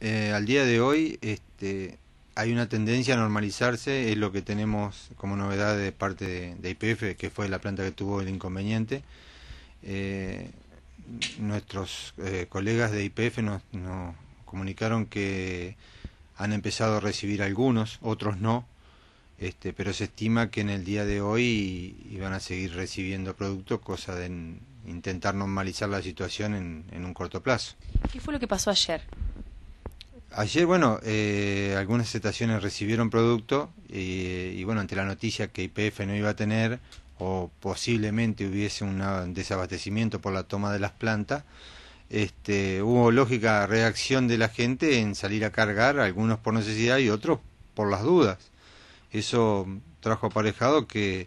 Eh, al día de hoy este, hay una tendencia a normalizarse, es lo que tenemos como novedad de parte de IPF, que fue la planta que tuvo el inconveniente. Eh, nuestros eh, colegas de IPF nos, comunicaron que han empezado a recibir algunos, otros no, este, pero se estima que en el día de hoy iban a seguir recibiendo productos, cosa de intentar normalizar la situación en, en un corto plazo. ¿Qué fue lo que pasó ayer? Ayer, bueno, eh, algunas estaciones recibieron producto y bueno, ante la noticia que IPF no iba a tener o posiblemente hubiese un desabastecimiento por la toma de las plantas, este, hubo lógica reacción de la gente en salir a cargar, algunos por necesidad y otros por las dudas. Eso trajo aparejado que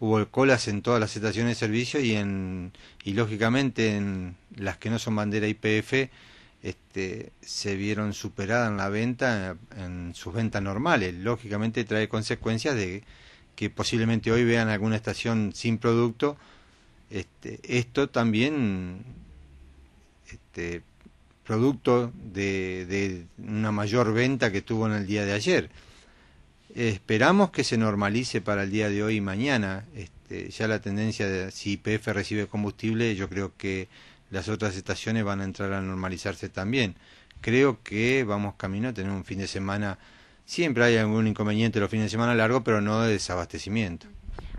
hubo colas en todas las estaciones de servicio y, en, y lógicamente en las que no son bandera IPF este, se vieron superadas en la venta, en sus ventas normales. Lógicamente trae consecuencias de que posiblemente hoy vean alguna estación sin producto. Este, esto también, este, producto de, de una mayor venta que tuvo en el día de ayer. Esperamos que se normalice para el día de hoy y mañana. Este, ya la tendencia de si IPF recibe combustible, yo creo que las otras estaciones van a entrar a normalizarse también. Creo que vamos camino a tener un fin de semana. Siempre hay algún inconveniente los fines de semana largos, pero no de desabastecimiento.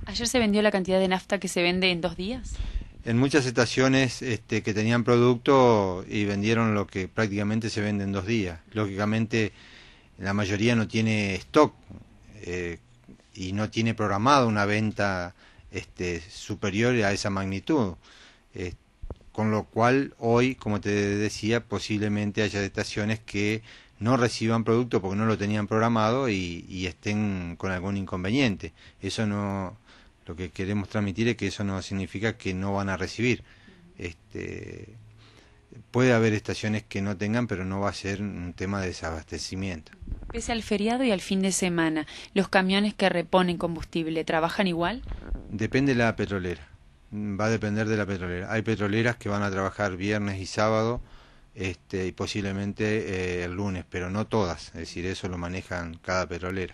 ¿Ayer se vendió la cantidad de nafta que se vende en dos días? En muchas estaciones este, que tenían producto y vendieron lo que prácticamente se vende en dos días. Lógicamente, la mayoría no tiene stock eh, y no tiene programada una venta este, superior a esa magnitud. Este, con lo cual hoy, como te decía, posiblemente haya estaciones que no reciban producto porque no lo tenían programado y, y, estén con algún inconveniente. Eso no, lo que queremos transmitir es que eso no significa que no van a recibir. Este, puede haber estaciones que no tengan, pero no va a ser un tema de desabastecimiento. Pese al feriado y al fin de semana, ¿los camiones que reponen combustible trabajan igual? Depende de la petrolera Mm, va a depender de la petrolera. Hay petroleras que van a trabajar viernes y sábado este, y posiblemente eh, el lunes, pero no todas, es decir, eso lo manejan cada petrolera.